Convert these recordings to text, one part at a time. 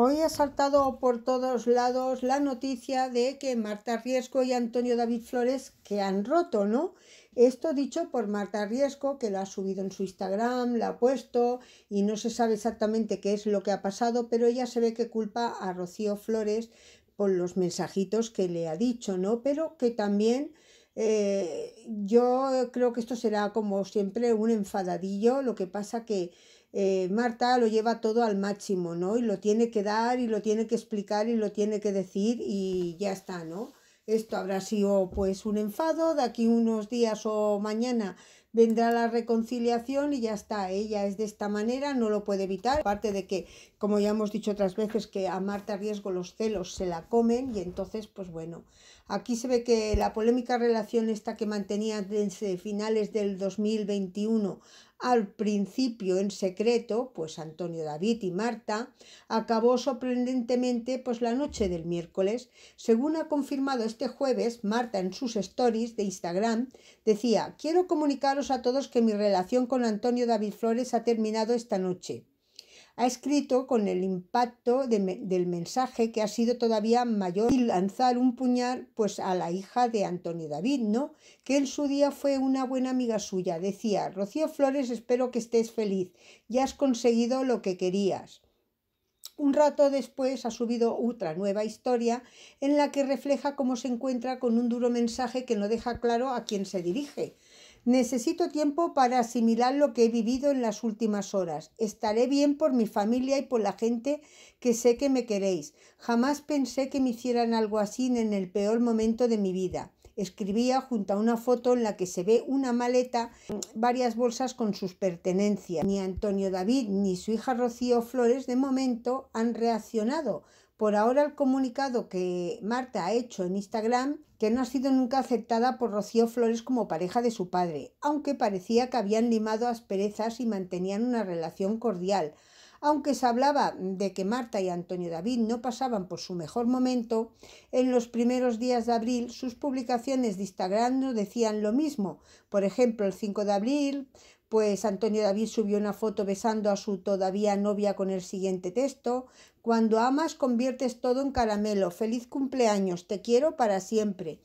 Hoy ha saltado por todos lados la noticia de que Marta Riesco y Antonio David Flores que han roto, ¿no? Esto dicho por Marta Riesco, que lo ha subido en su Instagram, la ha puesto y no se sabe exactamente qué es lo que ha pasado, pero ella se ve que culpa a Rocío Flores por los mensajitos que le ha dicho, ¿no? Pero que también eh, yo creo que esto será como siempre un enfadadillo, lo que pasa que eh, Marta lo lleva todo al máximo, ¿no? Y lo tiene que dar y lo tiene que explicar y lo tiene que decir y ya está, ¿no? Esto habrá sido pues un enfado, de aquí unos días o mañana vendrá la reconciliación y ya está, ella es de esta manera, no lo puede evitar, aparte de que, como ya hemos dicho otras veces, que a Marta Riesgo los celos se la comen y entonces, pues bueno, aquí se ve que la polémica relación esta que mantenía desde finales del 2021 al principio en secreto, pues Antonio David y Marta, acabó sorprendentemente pues la noche del miércoles. Según ha confirmado este jueves, Marta en sus stories de Instagram decía, quiero comunicaros a todos que mi relación con Antonio David Flores ha terminado esta noche ha escrito con el impacto del mensaje que ha sido todavía mayor y lanzar un puñal pues a la hija de Antonio David, ¿no? Que en su día fue una buena amiga suya. Decía, Rocío Flores, espero que estés feliz, ya has conseguido lo que querías. Un rato después ha subido otra nueva historia en la que refleja cómo se encuentra con un duro mensaje que no deja claro a quién se dirige. Necesito tiempo para asimilar lo que he vivido en las últimas horas. Estaré bien por mi familia y por la gente que sé que me queréis. Jamás pensé que me hicieran algo así en el peor momento de mi vida. Escribía junto a una foto en la que se ve una maleta, varias bolsas con sus pertenencias. Ni Antonio David ni su hija Rocío Flores de momento han reaccionado por ahora el comunicado que Marta ha hecho en Instagram que no ha sido nunca aceptada por Rocío Flores como pareja de su padre, aunque parecía que habían limado asperezas y mantenían una relación cordial. Aunque se hablaba de que Marta y Antonio David no pasaban por su mejor momento, en los primeros días de abril sus publicaciones de Instagram no decían lo mismo. Por ejemplo, el 5 de abril pues Antonio David subió una foto besando a su todavía novia con el siguiente texto, cuando amas conviertes todo en caramelo, feliz cumpleaños, te quiero para siempre.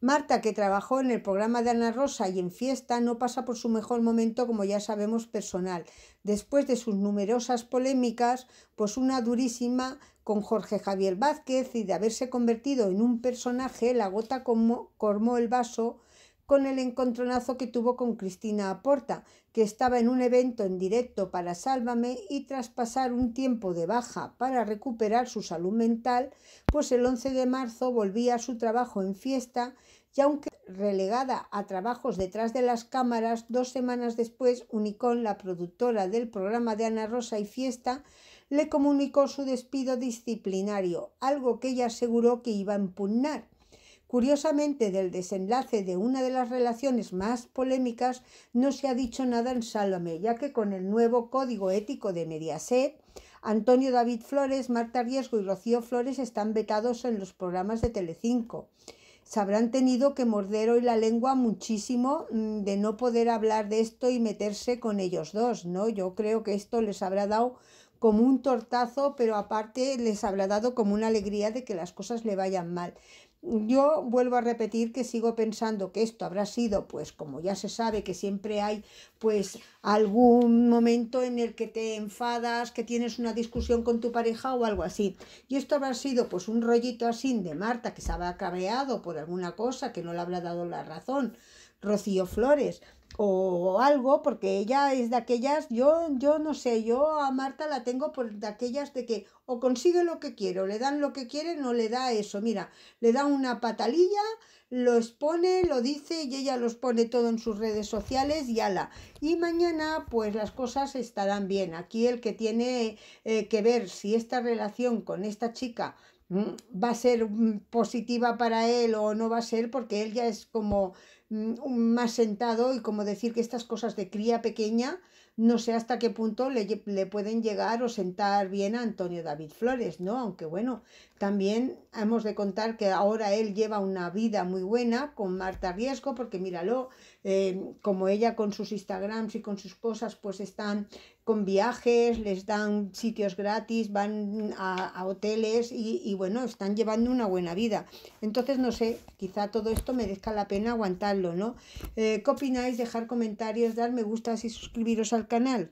Marta, que trabajó en el programa de Ana Rosa y en Fiesta, no pasa por su mejor momento, como ya sabemos, personal. Después de sus numerosas polémicas, pues una durísima con Jorge Javier Vázquez y de haberse convertido en un personaje, la gota cormó el vaso, con el encontronazo que tuvo con Cristina Aporta, que estaba en un evento en directo para Sálvame y tras pasar un tiempo de baja para recuperar su salud mental, pues el 11 de marzo volvía a su trabajo en fiesta y aunque relegada a trabajos detrás de las cámaras, dos semanas después Unicón, la productora del programa de Ana Rosa y Fiesta, le comunicó su despido disciplinario, algo que ella aseguró que iba a impugnar Curiosamente, del desenlace de una de las relaciones más polémicas no se ha dicho nada en Salome, ya que con el nuevo código ético de Mediaset, Antonio David Flores, Marta Riesgo y Rocío Flores están vetados en los programas de Telecinco se habrán tenido que morder hoy la lengua muchísimo mm, de no poder hablar de esto y meterse con ellos dos, ¿no? Yo creo que esto les habrá dado como un tortazo, pero aparte les habrá dado como una alegría de que las cosas le vayan mal. Yo vuelvo a repetir que sigo pensando que esto habrá sido, pues como ya se sabe que siempre hay, pues algún momento en el que te enfadas, que tienes una discusión con tu pareja o algo así. Y esto habrá sido pues un rollito así de Marta que se habrá cabreado por alguna cosa que no le habrá dado la razón Rocío Flores o algo, porque ella es de aquellas, yo, yo no sé, yo a Marta la tengo por de aquellas de que o consigue lo que quiere, le dan lo que quiere, no le da eso, mira, le da una patalilla, lo expone, lo dice y ella los pone todo en sus redes sociales y ala. Y mañana pues las cosas estarán bien. Aquí el que tiene eh, que ver si esta relación con esta chica va a ser mm, positiva para él o no va a ser porque él ya es como mm, más sentado y como decir que estas cosas de cría pequeña no sé hasta qué punto le, pueden llegar o sentar bien a Antonio David Flores, ¿no? Aunque bueno, también hemos de contar que ahora él lleva una vida muy buena con Marta Riesgo, porque míralo, eh, como ella con sus Instagrams y con sus cosas, pues están con viajes, les dan sitios gratis, van a, hoteles y, bueno, están llevando una buena vida. Entonces, no sé, quizá todo esto merezca la pena aguantarlo, ¿no? Eh, ¿Qué opináis? Dejar comentarios, dar me gusta y suscribiros al canal.